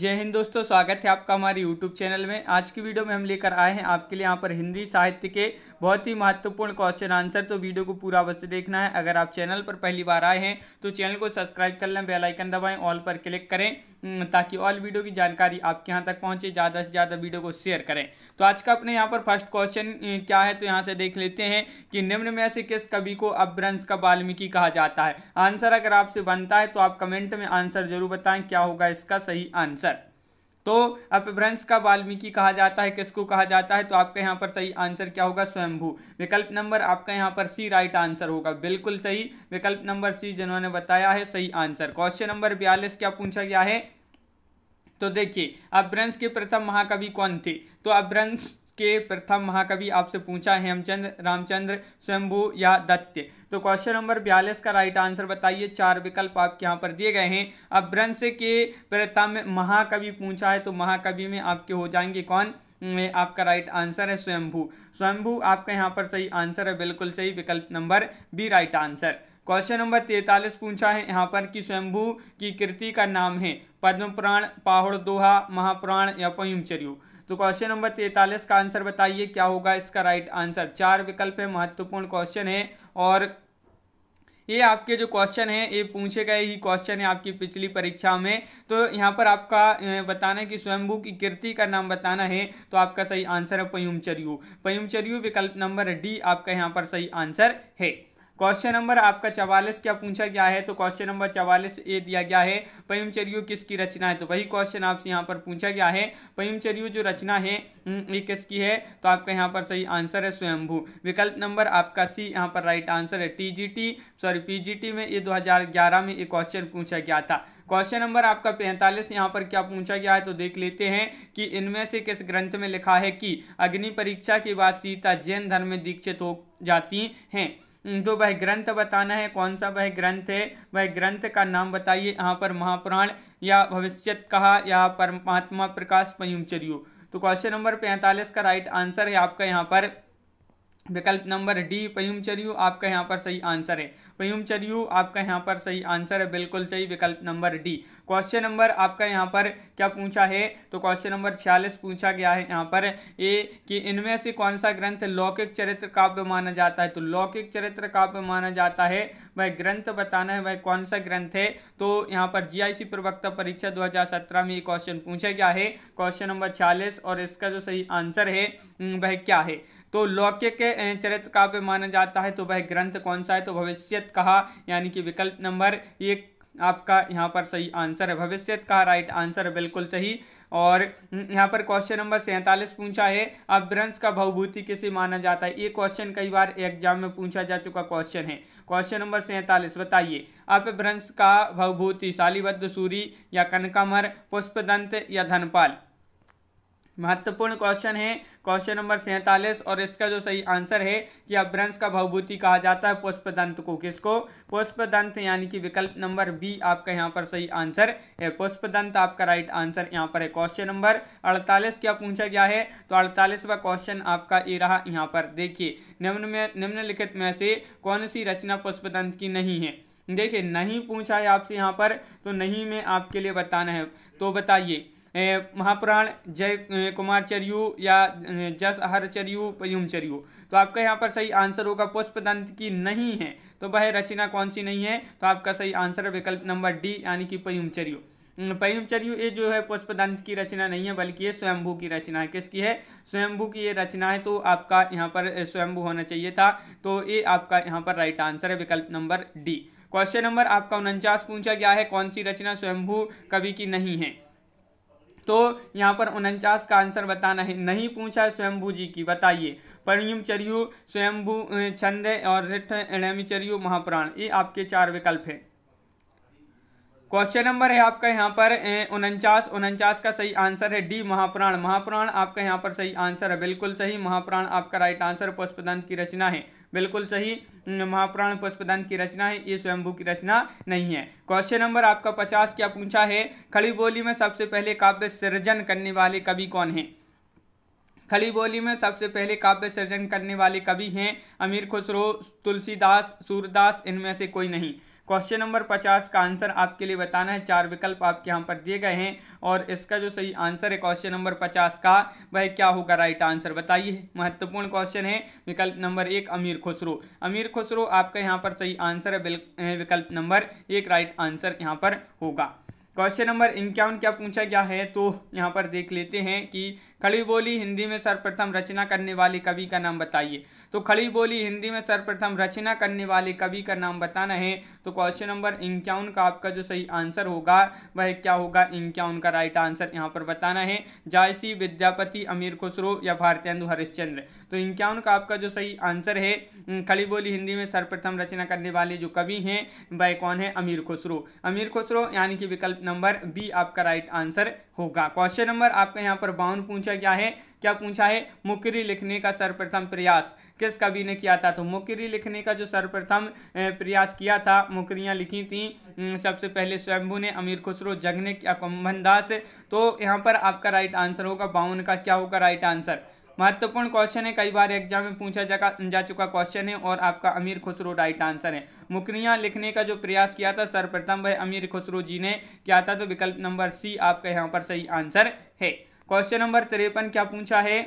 जय हिंद दोस्तों स्वागत है आपका हमारे यूट्यूब चैनल में आज की वीडियो में हम लेकर आए हैं आपके लिए यहाँ पर हिंदी साहित्य के बहुत ही महत्वपूर्ण क्वेश्चन आंसर तो वीडियो को पूरा अवश्य देखना है अगर आप चैनल पर पहली बार आए हैं तो चैनल को सब्सक्राइब कर लें बेलाइकन दबाएँ ऑल पर क्लिक करें हम्म, ताकि ऑल वीडियो की जानकारी आपके यहाँ तक पहुँचे ज़्यादा से ज़्यादा वीडियो को शेयर करें तो आज का अपने यहाँ पर फर्स्ट क्वेश्चन क्या है तो यहाँ से देख लेते हैं कि निम्न में से किस कवि को अभ्रंश का वाल्मीकि कहा जाता है आंसर अगर आपसे बनता है तो आप कमेंट में आंसर जरूर बताएं क्या होगा इसका सही आंसर तो अपभ्रंश का वाल्मीकि कहा जाता है किसको कहा जाता है तो आपका यहाँ पर सही आंसर क्या होगा स्वयंभू विकल्प नंबर आपका यहाँ पर सी राइट आंसर होगा बिल्कुल सही विकल्प नंबर सी जिन्होंने बताया है सही आंसर क्वेश्चन नंबर बयालीस क्या पूछा गया है तो देखिए अपभ्रंश के प्रथम महाकवि कौन थे तो अभ्रंश के प्रथम महाकवि आपसे पूछा है हेमचंद रामचंद्र स्वयंभू या दत्त्य तो क्वेश्चन नंबर बयालीस का राइट आंसर बताइए चार विकल्प आपके यहाँ पर दिए गए हैं अभ्रंश के प्रथम महाकवि पूछा है तो महाकवि में आपके हो जाएंगे कौन में आपका राइट आंसर है स्वयंभू स्वयंभू आपका यहाँ पर सही आंसर है बिल्कुल सही विकल्प number B right answer question number तैतालीस पूछा है यहाँ पर कि स्वयंभू की कृति का नाम है पद्म पुराण पाहुड़ दोहा महापुराण या पयुमचर्यू तो क्वेश्चन नंबर तैतालीस का आंसर बताइए क्या होगा इसका राइट आंसर चार विकल्प है महत्वपूर्ण क्वेश्चन है और ये आपके जो क्वेश्चन है ये पूछे गए ही क्वेश्चन है आपकी पिछली परीक्षा में तो यहाँ पर आपका बताना है कि स्वयंभू की कृति का नाम बताना है तो आपका सही आंसर है पयुमचर्यु पयुमचर्यु विकल्प नंबर डी आपका यहाँ पर सही आंसर है क्वेश्चन नंबर आपका चवालीस क्या पूछा गया है तो क्वेश्चन नंबर चवालीस ए दिया गया है पयमचर्यु किसकी रचना है तो वही क्वेश्चन आपसे यहाँ पर पूछा गया है पयमचर्यु जो रचना है हम्म, ये किसकी है तो आपका यहाँ पर सही आंसर है स्वयंभू विकल्प नंबर आपका सी यहाँ पर राइट आंसर है टीजीटी सॉरी पीजीटी में ये 2011 में ये क्वेश्चन पूछा गया था क्वेश्चन नंबर आपका पैंतालीस यहाँ पर क्या पूछा गया है तो देख लेते हैं कि इनमें से किस ग्रंथ में लिखा है कि अग्नि परीक्षा के बाद सीता जैन धर्म में दीक्षित हो जाती हैं हम्म, तो वह ग्रंथ बताना है कौन सा वह ग्रंथ है वह ग्रंथ का नाम बताइए यहाँ पर महापुराण या भविष्यत कहा या परमात्मा प्रकाश पंचमचरियो तो क्वेश्चन नंबर पैंतालीस का राइट आंसर है आपका यहाँ पर विकल्प नंबर डी पयुमचर्यु आपका यहाँ पर सही आंसर है पयुमचर्यु आपका यहाँ पर सही आंसर है बिल्कुल सही विकल्प नंबर डी क्वेश्चन नंबर आपका यहाँ पर क्या पूछा है तो क्वेश्चन नंबर छियालीस पूछा गया है यहाँ पर ए कि इनमें से कौन सा ग्रंथ लौकिक चरित्र काव्य माना जाता है तो लौकिक चरित्र काव्य माना जाता है वह ग्रंथ बताना है वह कौन सा ग्रंथ है तो यहाँ पर सी प्रवक्ता परीक्षा सत्रह में ये क्वेश्चन पूछा गया है क्वेश्चन नंबर छियालीस और इसका जो सही आंसर है वह क्या है तो लौकिक चरित्र काव्य माना जाता है तो वह ग्रंथ कौन सा है तो भविष्यत कहा यानी कि विकल्प नंबर एक आपका यहाँ पर सही आंसर है भविष्यत का राइट आंसर है बिल्कुल सही और यहाँ पर क्वेश्चन नंबर सैंतालीस पूछा है अब भ्रंश का भवभूति किसे माना जाता है ये क्वेश्चन कई बार एग्जाम में पूछा जा चुका क्वेश्चन है क्वेश्चन नंबर सैंतालीस बताइए अब भ्रंश का भवभूति शालीबद्ध सूरी या कनकामर पुष्पदंत या धनपाल महत्वपूर्ण क्वेश्चन है क्वेश्चन नंबर सैंतालीस और इसका जो सही आंसर है कि अभ्रंश का भवभूति कहा जाता है पुष्प दंत को किसको पुष्पदंत यानी कि विकल्प नंबर बी आपका यहाँ पर सही आंसर है पुष्पदंत आपका राइट आंसर यहाँ पर है क्वेश्चन नंबर अड़तालीस क्या पूछा गया है तो अड़तालीसवा क्वेश्चन आपका ये रहा यहाँ पर देखिए निम्न में निम्नलिखित में से कौन सी रचना पुष्पदंत की नहीं है देखिए नहीं पूछा है आपसे यहाँ पर तो नहीं में आपके लिए बताना है तो बताइए महापुराण जय कुमारचर्यु या जस हरचर्यु पयुमचर्यु तो आपका यहाँ पर सही आंसर होगा पुष्प दंत की नहीं है तो वह रचना कौन सी नहीं है तो आपका सही आंसर है विकल्प नंबर डी यानी कि पयुमचर्यु पयुमचर्यु ये जो है पुष्प दंत की रचना नहीं है बल्कि ये स्वयंभू की रचना है किसकी है स्वयंभू की ये रचना है तो आपका यहाँ पर स्वयंभू होना चाहिए था तो ये आपका यहाँ पर राइट आंसर है विकल्प नंबर डी क्वेश्चन नंबर आपका उनचास पूछा गया है कौन सी रचना स्वयंभू कवि की नहीं है तो यहाँ पर उनचास का आंसर बताना है नहीं पूछा स्वयंभू जी की बताइए परिमचर्यु स्वयंभू छंद और रिठमचर्यु महापुराण ये आपके चार विकल्प हैं क्वेश्चन नंबर है आपका यहाँ पर उनचास उनचास का सही आंसर है डी महापुराण महापुराण आपका यहाँ पर सही आंसर है बिल्कुल सही महापुराण आपका राइट आंसर पुष्पदंत की रचना है बिल्कुल सही महापुराण पुष्पदान की रचना है ये स्वयंभू की रचना नहीं है क्वेश्चन नंबर आपका पचास क्या पूछा है खड़ी बोली में सबसे पहले काव्य सृजन करने वाले कवि कौन है खड़ी बोली में सबसे पहले काव्य सृजन करने वाले कवि हैं अमीर खुसरो तुलसीदास सूरदास इनमें से कोई नहीं क्वेश्चन नंबर पचास का आंसर आपके लिए बताना है चार विकल्प आपके यहाँ पर दिए गए हैं और इसका जो सही आंसर है क्वेश्चन नंबर पचास का वह क्या होगा राइट आंसर बताइए महत्वपूर्ण क्वेश्चन है विकल्प नंबर एक अमीर खुसरो अमीर खुसरो आपका यहाँ पर सही आंसर है विकल्प नंबर एक राइट आंसर यहाँ पर होगा क्वेश्चन नंबर इक्यावन क्या पूछा गया है तो यहाँ पर देख लेते हैं कि खड़ी बोली हिंदी में सर्वप्रथम रचना करने वाले कवि का नाम बताइए तो खड़ी बोली हिंदी में सर्वप्रथम रचना करने वाले कवि का नाम बताना है तो क्वेश्चन नंबर इंक्यावन का आपका जो सही आंसर होगा वह क्या होगा इंक्यावन का राइट आंसर यहाँ पर बताना है जायसी विद्यापति अमीर खुसरो या भारतेंदु हरिश्चंद्र तो इंक्यावन का आपका जो सही आंसर है खड़ी बोली हिंदी में सर्वप्रथम रचना करने वाले जो कवि हैं वह कौन है अमीर खुसरो अमीर खुसरो यानी कि विकल्प नंबर बी आपका राइट आंसर होगा क्वेश्चन नंबर आपका यहाँ पर बावन पूछा गया है क्या पूछा है मुकरी लिखने का सर्वप्रथम प्रयास किस कवि ने किया था तो मुकरी लिखने का जो सर्वप्रथम प्रयास किया था मुकरियाँ लिखी थी सबसे पहले स्वयंभू ने अमीर खुसरो जग ने कुंभन दास तो यहाँ पर आपका राइट आंसर होगा बावन का क्या होगा राइट आंसर महत्वपूर्ण क्वेश्चन है कई बार एग्जाम में पूछा जा, जा चुका क्वेश्चन है और आपका अमीर खुसरो राइट आंसर है मुकरियाँ लिखने का जो प्रयास किया था सर्वप्रथम भाई अमीर खुसरो जी ने किया था तो विकल्प नंबर सी आपका यहाँ पर सही आंसर है क्वेश्चन नंबर तिरपन क्या पूछा है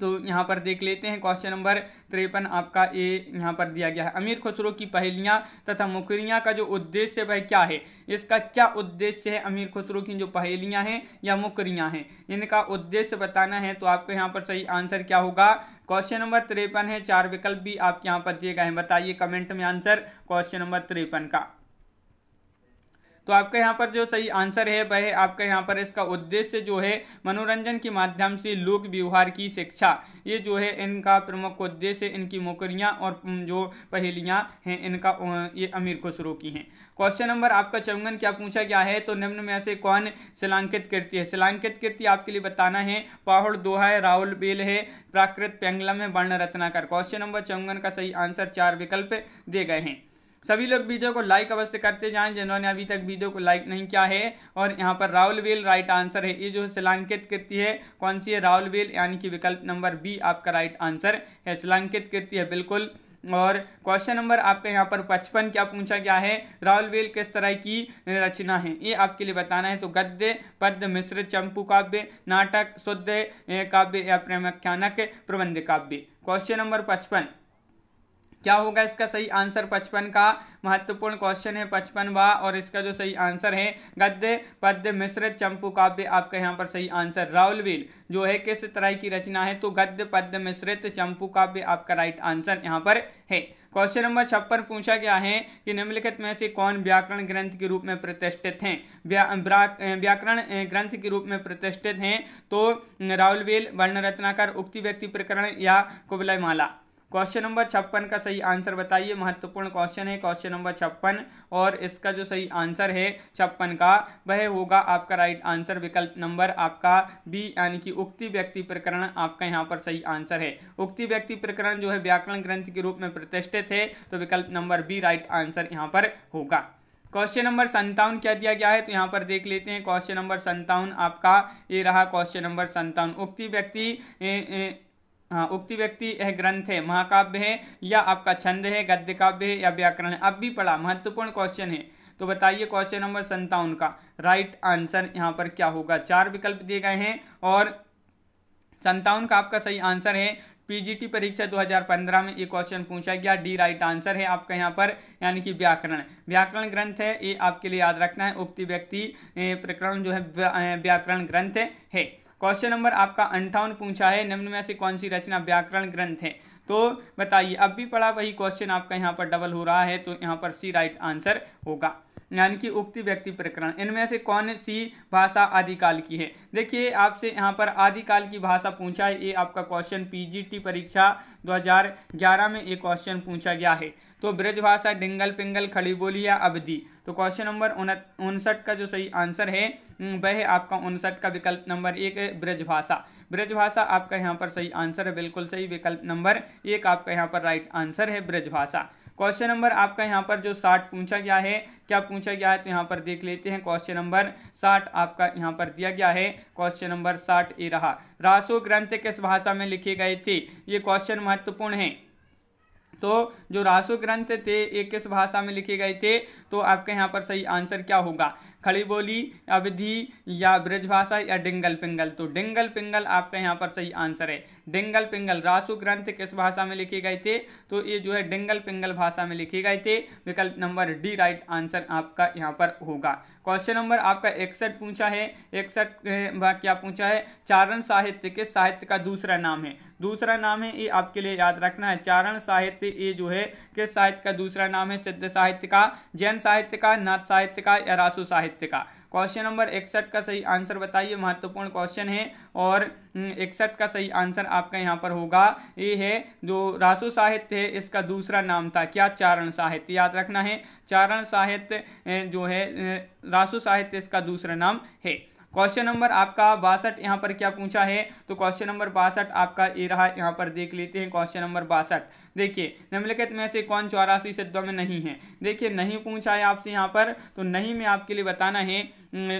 तो यहाँ पर देख लेते हैं क्वेश्चन नंबर तिरपन आपका ए यहाँ पर दिया गया है अमीर खुसरो की पहेलियाँ तथा मुखरियाँ का जो उद्देश्य वह क्या है इसका क्या उद्देश्य है अमीर खुसरो की जो पहेलियाँ हैं या मुखरियाँ हैं इनका उद्देश्य बताना है तो आपको यहाँ पर सही आंसर क्या होगा क्वेश्चन नंबर तिरपन है चार विकल्प भी आपके यहाँ पर दिए गए हैं बताइए कमेंट में आंसर क्वेश्चन नंबर तिरपन का तो आपका यहाँ पर जो सही आंसर है वह आपका यहाँ पर इसका उद्देश्य जो है मनोरंजन के माध्यम से लोक व्यवहार की शिक्षा ये जो है इनका प्रमुख उद्देश्य इनकी मोकरियाँ और जो पहेलियाँ हैं इनका ये अमीर खुसरो की हैं क्वेश्चन नंबर आपका चौंगन क्या पूछा गया है तो निम्न में से कौन शिलांकित कृति है शिलांकित कृति आपके लिए बताना है पाहुड़ दोहा है राहुल बेल है प्राकृत पेंगलम है वर्ण रत्नाकर क्वेश्चन नंबर चौंगन का सही आंसर चार विकल्प दे गए हैं सभी लोग वीडियो को लाइक अवश्य करते जाएं जिन्होंने अभी तक वीडियो को लाइक नहीं किया है और यहाँ पर राहुल बेल राइट आंसर है ये जो शिलांकित कृति है कौन सी है राहुल बेल यानी कि विकल्प नंबर बी आपका राइट आंसर है शिलांकित कृति है बिल्कुल और क्वेश्चन नंबर आपका यहाँ पर पचपन क्या पूछा गया है राहुल बेल किस तरह की रचना है ये आपके लिए बताना है तो गद्य पद्य मिश्र चंपू काव्य नाटक शुद्ध काव्य या प्रेमाख्यानक प्रबंध काव्य क्वेश्चन नंबर पचपन क्या होगा इसका सही आंसर पचपन का महत्वपूर्ण क्वेश्चन है पचपनवा और इसका जो सही आंसर है गद्य पद्य मिश्रित चंपू काव्य आपका यहाँ पर सही आंसर राउलवील जो है किस तरह की रचना है तो गद्य पद्य मिश्रित तो चंपू काव्य आपका राइट आंसर यहाँ पर है क्वेश्चन नंबर छप्पन पूछा गया है कि निम्नलिखित में से कौन व्याकरण ग्रंथ के रूप में प्रतिष्ठित हैं व्याकरण ग्रंथ के रूप में प्रतिष्ठित हैं तो वर्ण रत्नाकर उक्ति व्यक्ति प्रकरण या कुबलय माला क्वेश्चन नंबर छप्पन का सही आंसर बताइए महत्वपूर्ण क्वेश्चन है क्वेश्चन नंबर छप्पन और इसका जो सही आंसर है छप्पन का वह होगा आपका राइट आंसर विकल्प नंबर आपका बी यानी कि उक्ति व्यक्ति प्रकरण आपका यहाँ पर सही आंसर है उक्ति व्यक्ति प्रकरण जो है व्याकरण ग्रंथ के रूप में प्रतिष्ठित है तो विकल्प नंबर बी राइट आंसर यहाँ पर होगा क्वेश्चन नंबर संतावन क्या दिया गया है तो यहाँ पर देख लेते हैं क्वेश्चन नंबर संतावन आपका ये रहा क्वेश्चन नंबर संतावन उक्ति व्यक्ति हाँ उक्ति व्यक्ति यह ग्रंथ है महाकाव्य है या आपका छंद है गद्य काव्य है या व्याकरण है अब भी पढ़ा महत्वपूर्ण क्वेश्चन है तो बताइए क्वेश्चन नंबर संतावन का राइट आंसर यहाँ पर क्या होगा चार विकल्प दिए गए हैं और संतावन का आपका सही आंसर है पीजीटी परीक्षा 2015 में ये क्वेश्चन पूछा गया डी राइट आंसर है आपका यहाँ पर यानी कि व्याकरण व्याकरण ग्रंथ है ये आपके लिए याद रखना है उक्ति व्यक्ति प्रकरण जो है व्याकरण ग्रंथ है क्वेश्चन नंबर आपका अंठावन पूछा है निम्न में से कौन सी रचना व्याकरण ग्रंथ है तो बताइए अब भी पड़ा वही क्वेश्चन आपका यहाँ पर डबल हो रहा है तो यहाँ पर सी राइट आंसर होगा यानी कि उक्त व्यक्ति प्रकरण इनमें से कौन सी भाषा आदिकाल की है देखिए आपसे यहाँ पर आदिकाल की भाषा पूछा है ये आपका क्वेश्चन पीजीटी परीक्षा 2011 में ये क्वेश्चन पूछा गया है तो ब्रज भाषा डिंगल पिंगल खड़ी बोली या अवधि तो क्वेश्चन नंबर उनसठ का जो सही आंसर है वह आपका उनसठ का विकल्प नंबर एक ब्रज भाषा ब्रज भाषा आपका यहाँ पर सही आंसर है बिल्कुल सही विकल्प नंबर एक आपका यहाँ पर राइट आंसर है ब्रज भाषा क्वेश्चन नंबर आपका यहाँ पर जो साठ पूछा गया है क्या पूछा गया है तो यहाँ पर देख लेते हैं क्वेश्चन नंबर साठ आपका यहाँ पर दिया गया है क्वेश्चन नंबर साठ ये रहा रासो ग्रंथ किस भाषा में लिखे गए थे ये क्वेश्चन महत्वपूर्ण है तो जो रासो ग्रंथ थे ये किस भाषा में लिखे गए थे तो आपका यहाँ पर सही आंसर क्या होगा खड़ी बोली अवधि या ब्रज भाषा या डिंगल पिंगल तो डिंगल पिंगल आपका यहाँ पर सही आंसर है डिंगल पिंगल रासु ग्रंथ किस भाषा में लिखे गए थे तो ये जो है डिंगल पिंगल भाषा में लिखे गए थे विकल्प नंबर डी राइट आंसर आपका यहाँ पर होगा क्वेश्चन नंबर आपका इकसठ पूछा है इकसठ क्या पूछा है चारण साहित्य किस साहित्य का दूसरा नाम है दूसरा नाम है ये आपके लिए याद रखना है चारण साहित्य ये जो है किस साहित्य का दूसरा नाम है सिद्ध साहित्य का जैन साहित्य का नाथ साहित्य का या रासो साहित्य का क्वेश्चन नंबर इकसठ का सही आंसर बताइए महत्वपूर्ण क्वेश्चन है और हम्म, इकसठ का सही आंसर आपका यहाँ पर होगा ये है जो रासो साहित्य है इसका दूसरा नाम था क्या चारण साहित्य याद रखना है चारण साहित्य जो है रासो साहित्य इसका दूसरा नाम है क्वेश्चन नंबर आपका बासठ यहाँ पर क्या पूछा है तो क्वेश्चन नंबर बासठ आपका ये रहा यहाँ पर देख लेते हैं क्वेश्चन नंबर बासठ देखिए निम्नलिखित में से कौन चौरासी शब्दों में नहीं है देखिए नहीं पूछा है आपसे यहाँ पर तो नहीं में आपके लिए बताना है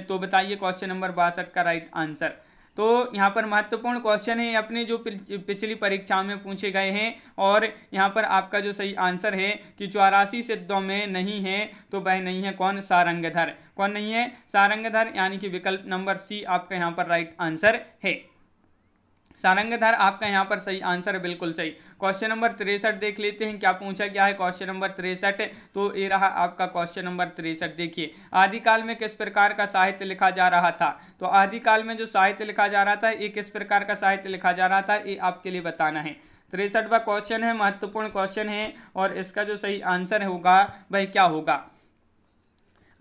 तो बताइए क्वेश्चन नंबर बासठ का राइट आंसर तो यहाँ पर महत्वपूर्ण क्वेश्चन है अपने जो पिछली परीक्षाओं में पूछे गए हैं और यहाँ पर आपका जो सही आंसर है कि चौरासी सिद्धों में नहीं है तो वह नहीं है कौन सारंगधर कौन नहीं है सारंगधर यानी कि विकल्प नंबर सी आपका यहाँ पर राइट आंसर है सारंगधार आपका यहाँ पर सही आंसर है बिल्कुल सही क्वेश्चन नंबर तिरसठ देख लेते हैं क्या पूछा गया है क्वेश्चन नंबर तिरसठ तो ये रहा आपका क्वेश्चन नंबर तिरसठ देखिए आदिकाल में किस प्रकार का साहित्य लिखा जा रहा था तो आदिकाल में जो साहित्य लिखा जा रहा था ये किस प्रकार का साहित्य लिखा जा रहा था ये आपके लिए बताना है तिरसठवा क्वेश्चन है महत्वपूर्ण क्वेश्चन है और इसका जो सही आंसर होगा वह क्या होगा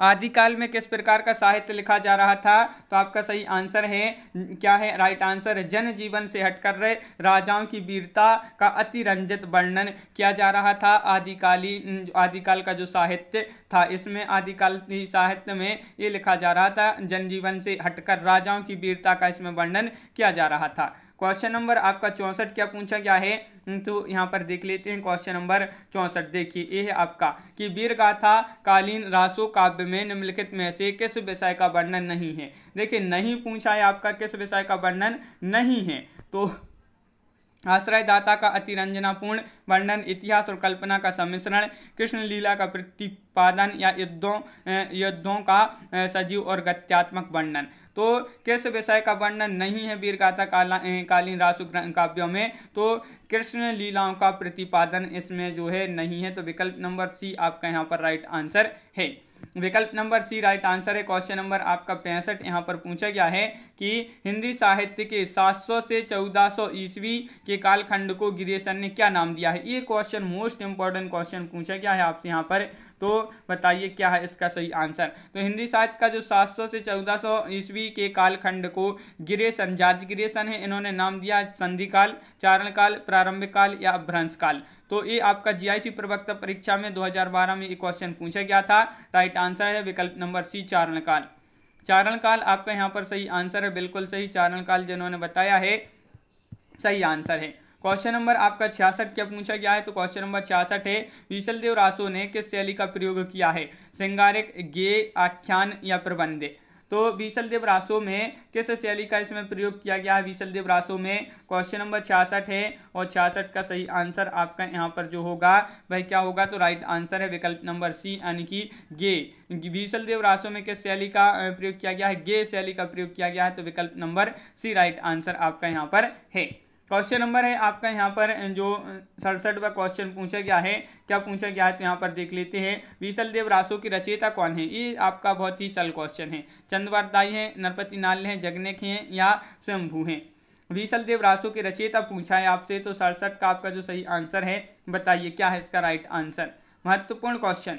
आदिकाल में किस प्रकार का साहित्य लिखा जा रहा था तो आपका सही आंसर है क्या है राइट आंसर जनजीवन से हटकर रहे राजाओं की वीरता का अतिरंजित वर्णन किया जा रहा था आदिकाली आदिकाल का जो साहित्य था इसमें आदिकाली साहित्य में ये लिखा जा रहा था जनजीवन से हटकर राजाओं की वीरता का इसमें वर्णन किया जा रहा था क्वेश्चन नंबर आपका चौंसठ क्या पूछा गया है हम्म, तो यहाँ पर देख लेते हैं क्वेश्चन नंबर चौंसठ देखिए ये है आपका कि वीर गाथा कालीन रासो काव्य में निम्नलिखित में से किस विषय का वर्णन नहीं है देखिए नहीं पूछा है आपका किस विषय का वर्णन नहीं है तो आश्रयदाता का अतिरंजनापूर्ण वर्णन इतिहास और कल्पना का सम्मिश्रण कृष्ण लीला का प्रतिपादन या युद्धों युद्धों का सजीव और गत्यात्मक वर्णन तो किस विषय का वर्णन नहीं है वीरगाथा काला कालीन रासु काव्यों में तो कृष्ण लीलाओं का प्रतिपादन इसमें जो है नहीं है तो विकल्प नंबर सी आपका यहाँ पर राइट आंसर है विकल्प नंबर सी राइट आंसर है क्वेश्चन नंबर आपका पैंसठ यहाँ पर पूछा गया है कि हिंदी साहित्य के 700 से 1400 ईस्वी के कालखंड को गिरेशन ने क्या नाम दिया है ये क्वेश्चन मोस्ट इंपॉर्टेंट क्वेश्चन पूछा गया है आपसे यहाँ पर तो बताइए क्या है इसका सही आंसर तो हिंदी साहित्य का जो 700 से 1400 ईस्वी के कालखंड को गिरेसन जाज गिरेसन है इन्होंने नाम दिया संधि काल चारण काल प्रारंभिक काल या भ्रंश काल तो ये आपका जीआईसी प्रवक्ता परीक्षा में 2012 में ये क्वेश्चन पूछा गया था राइट आंसर है विकल्प नंबर सी चारण काल चारण काल आपका यहाँ पर सही आंसर है बिल्कुल सही चारण काल जिन्होंने बताया है सही आंसर है क्वेश्चन नंबर आपका छियासठ क्या पूछा गया है तो क्वेश्चन नंबर छियासठ है विशल देव रासो ने किस शैली का प्रयोग किया है सिंगारिक गे आख्यान या प्रबंध तो विशल देव रासो में किस शैली का इसमें प्रयोग किया गया है विशल देव रासो में क्वेश्चन नंबर छियासठ है और छियासठ का सही आंसर आपका यहाँ पर जो होगा वह क्या होगा तो राइट आंसर है विकल्प नंबर सी यानी कि गे विशल देव रासो में किस शैली का प्रयोग किया गया है गे शैली का प्रयोग किया गया है तो विकल्प नंबर सी राइट आंसर आपका यहाँ पर है क्वेश्चन नंबर है आपका यहाँ पर जो सड़सठवा क्वेश्चन पूछा गया है क्या पूछा गया है तो यहाँ पर देख लेते हैं विशल देव रासो की रचयिता कौन है ये आपका बहुत ही सरल क्वेश्चन है चंद्रवारदाई है नरपति नाल हैं जगनेक हैं या स्वयंभू हैं विशल देव रासो की रचयिता पूछा है आपसे तो सड़सठ का आपका जो सही आंसर है बताइए क्या है इसका राइट आंसर महत्वपूर्ण क्वेश्चन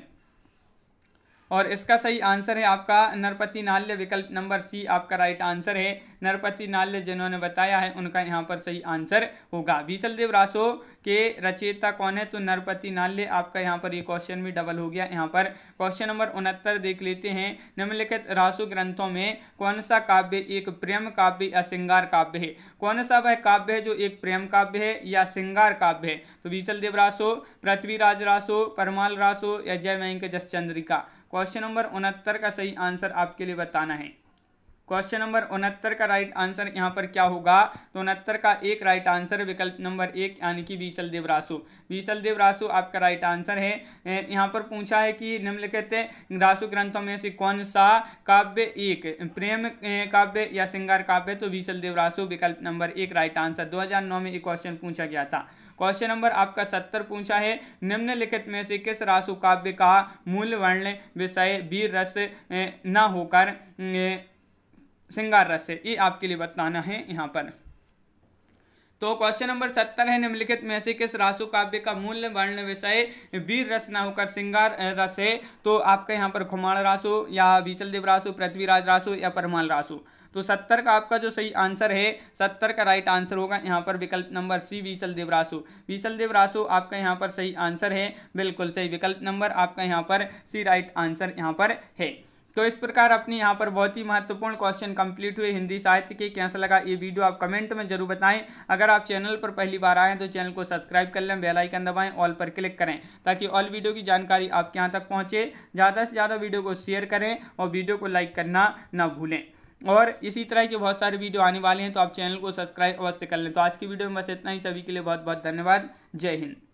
और इसका सही आंसर है आपका नरपति नाल्य विकल्प नंबर सी आपका राइट आंसर है नरपति नाल्य जिन्होंने बताया है उनका यहाँ पर सही आंसर होगा देव रासो के रचयिता कौन है तो नरपति नाल्य आपका यहाँ पर ये क्वेश्चन भी डबल हो गया यहाँ पर क्वेश्चन नंबर उनहत्तर देख लेते हैं निम्नलिखित रासो ग्रंथों में कौन सा काव्य एक प्रेम काव्य या श्रृंगार काव्य है कौन सा वह काव्य है जो एक प्रेम काव्य है या श्रृंगार काव्य है तो देव रासो पृथ्वीराज रासो परमाल रासो या जय मयंक जसचंद्रिका क्वेश्चन नंबर उनहत्तर का सही आंसर आपके लिए बताना है क्वेश्चन नंबर उनहत्तर का राइट आंसर यहां पर क्या होगा तो उनहत्तर का एक राइट आंसर विकल्प नंबर एक यानी कि बीसल देव रासो बीसल देव रासो आपका राइट आंसर है यहां पर पूछा है कि निम्नलिखित रासो ग्रंथों में से कौन सा काव्य एक प्रेम काव्य या श्रृंगार काव्य तो बीसल देव रासो विकल्प नंबर एक राइट आंसर दो में एक क्वेश्चन पूछा गया था क्वेश्चन नंबर आपका सत्तर पूछा है निम्नलिखित में से किस राशु काव्य का मूल वर्ण विषय वीर रस न होकर श्रृंगार रस है ये आपके लिए बताना है यहाँ पर तो क्वेश्चन नंबर सत्तर है निम्नलिखित में से किस राशु काव्य का मूल वर्ण विषय वीर रस न होकर श्रृंगार रस है तो आपका यहाँ पर घुमाण रासु या देव रासु पृथ्वीराज रासु या परमाल रासु तो सत्तर का आपका जो सही आंसर है सत्तर का राइट आंसर होगा यहाँ पर विकल्प नंबर सी विशल देवरासो विशल देवरासो आपका यहाँ पर सही आंसर है बिल्कुल सही विकल्प नंबर आपका यहाँ पर सी राइट आंसर यहाँ पर है तो इस प्रकार अपने यहाँ पर बहुत ही महत्वपूर्ण क्वेश्चन कंप्लीट हुए हिंदी साहित्य के कैसा लगा ये वीडियो आप कमेंट में जरूर बताएं अगर आप चैनल पर पहली बार आए तो चैनल को सब्सक्राइब कर लें बेल आइकन दबाएं ऑल पर क्लिक करें ताकि ऑल वीडियो की जानकारी आपके यहाँ तक पहुँचे ज़्यादा से ज़्यादा वीडियो को शेयर करें और वीडियो को लाइक करना ना भूलें और इसी तरह के बहुत सारे वीडियो आने वाले हैं तो आप चैनल को सब्सक्राइब अवश्य कर लें तो आज की वीडियो में बस इतना ही सभी के लिए बहुत बहुत धन्यवाद जय हिंद